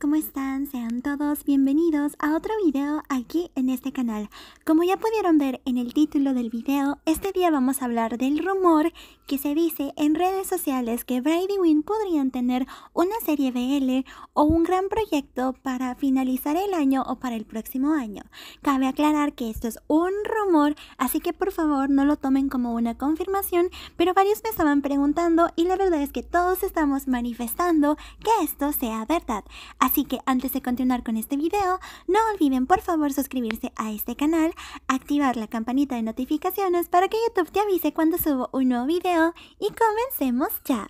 ¿cómo están? Sean todos bienvenidos a otro video aquí en este canal. Como ya pudieron ver en el título del video, este día vamos a hablar del rumor que se dice en redes sociales que Brady Wynn podrían tener una serie BL o un gran proyecto para finalizar el año o para el próximo año. Cabe aclarar que esto es un rumor, así que por favor no lo tomen como una confirmación, pero varios me estaban preguntando y la verdad es que todos estamos manifestando que esto sea verdad. Así que antes de continuar con este video, no olviden por favor suscribirse a este canal, activar la campanita de notificaciones para que YouTube te avise cuando subo un nuevo video y comencemos ya.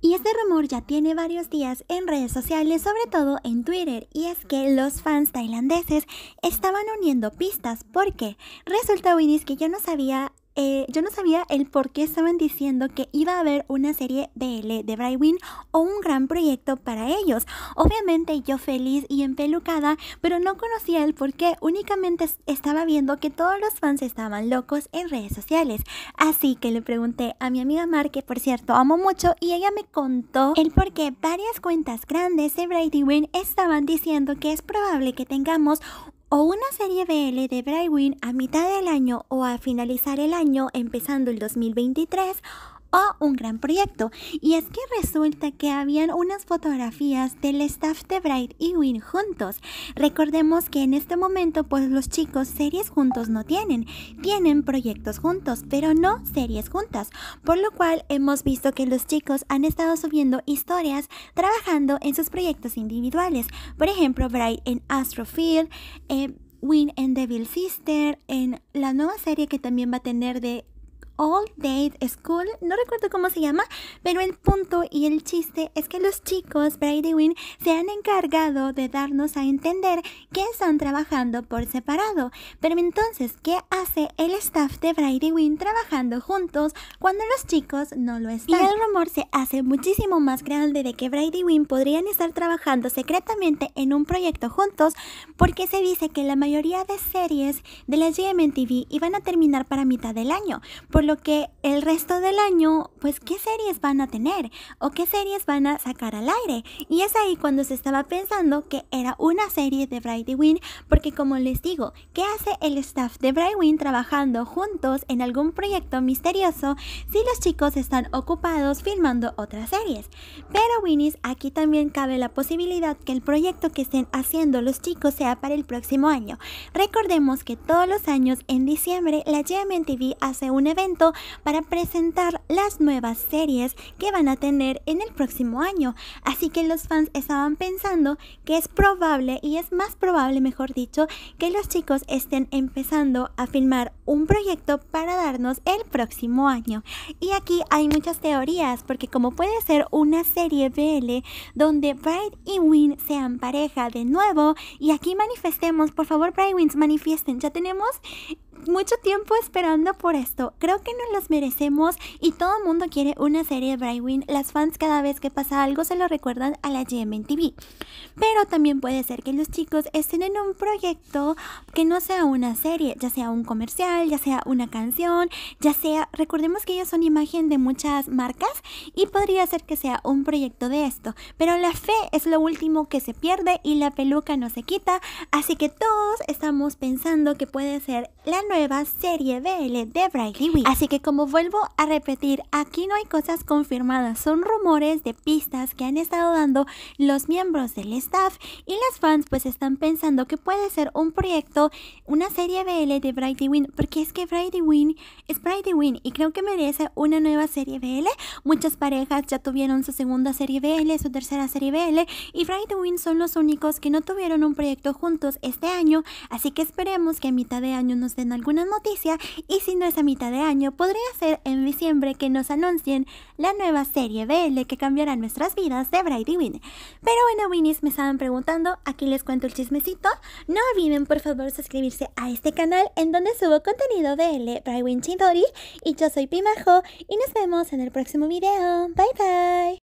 Y este rumor ya tiene varios días en redes sociales, sobre todo en Twitter, y es que los fans tailandeses estaban uniendo pistas porque resulta, Winnie, que yo no sabía eh, yo no sabía el por qué estaban diciendo que iba a haber una serie BL de Brywin o un gran proyecto para ellos. Obviamente yo feliz y empelucada, pero no conocía el por qué, únicamente estaba viendo que todos los fans estaban locos en redes sociales. Así que le pregunté a mi amiga Mar, que por cierto amo mucho, y ella me contó el por qué varias cuentas grandes de Brywin estaban diciendo que es probable que tengamos o una serie BL de Brywin a mitad del año o a finalizar el año empezando el 2023 o un gran proyecto. Y es que resulta que habían unas fotografías del staff de Bright y Win juntos. Recordemos que en este momento pues los chicos series juntos no tienen, tienen proyectos juntos, pero no series juntas, por lo cual hemos visto que los chicos han estado subiendo historias trabajando en sus proyectos individuales. Por ejemplo, Bright en Astrofield, eh, Win en Devil Sister, en la nueva serie que también va a tener de All Day School, no recuerdo cómo se llama, pero el punto y el chiste es que los chicos Brady Wynn se han encargado de darnos a entender que están trabajando por separado. Pero entonces, ¿qué hace el staff de Brady Wynn trabajando juntos cuando los chicos no lo están? Y el rumor se hace muchísimo más grande de que Brady Wynn podrían estar trabajando secretamente en un proyecto juntos porque se dice que la mayoría de series de la TV iban a terminar para mitad del año. Por lo que el resto del año, pues qué series van a tener o qué series van a sacar al aire. Y es ahí cuando se estaba pensando que era una serie de Brighty Win, porque como les digo, ¿qué hace el staff de Brighty Win trabajando juntos en algún proyecto misterioso si los chicos están ocupados filmando otras series? Pero Winnie's, aquí también cabe la posibilidad que el proyecto que estén haciendo los chicos sea para el próximo año. Recordemos que todos los años en diciembre la TV hace un evento para presentar las nuevas series que van a tener en el próximo año. Así que los fans estaban pensando que es probable y es más probable, mejor dicho, que los chicos estén empezando a filmar un proyecto para darnos el próximo año. Y aquí hay muchas teorías, porque como puede ser una serie BL donde Bright y Win sean pareja de nuevo, y aquí manifestemos, por favor, Bright Wins, manifiesten, ya tenemos mucho tiempo esperando por esto. Creo que nos los merecemos y todo el mundo quiere una serie de Brightwing. Las fans cada vez que pasa algo se lo recuerdan a la GMN TV. Pero también puede ser que los chicos estén en un proyecto que no sea una serie, ya sea un comercial, ya sea una canción, ya sea, recordemos que ellos son imagen de muchas marcas y podría ser que sea un proyecto de esto. Pero la fe es lo último que se pierde y la peluca no se quita, así que todos estamos pensando que puede ser la serie BL de Bradley wing Así que como vuelvo a repetir, aquí no hay cosas confirmadas, son rumores de pistas que han estado dando los miembros del staff y las fans pues están pensando que puede ser un proyecto, una serie BL de Bradley wing porque es que Bradley win es Bradley win y creo que merece una nueva serie BL. Muchas parejas ya tuvieron su segunda serie BL, su tercera serie BL y Bradley win son los únicos que no tuvieron un proyecto juntos este año, así que esperemos que a mitad de año nos den algo alguna noticia y si no es a mitad de año, podría ser en diciembre que nos anuncien la nueva serie BL que cambiará nuestras vidas de Brady Win. Pero bueno, Winnies, me estaban preguntando, aquí les cuento el chismecito. No olviden por favor suscribirse a este canal en donde subo contenido BL Brightwin Chidori y yo soy Pimajo y nos vemos en el próximo video. Bye bye.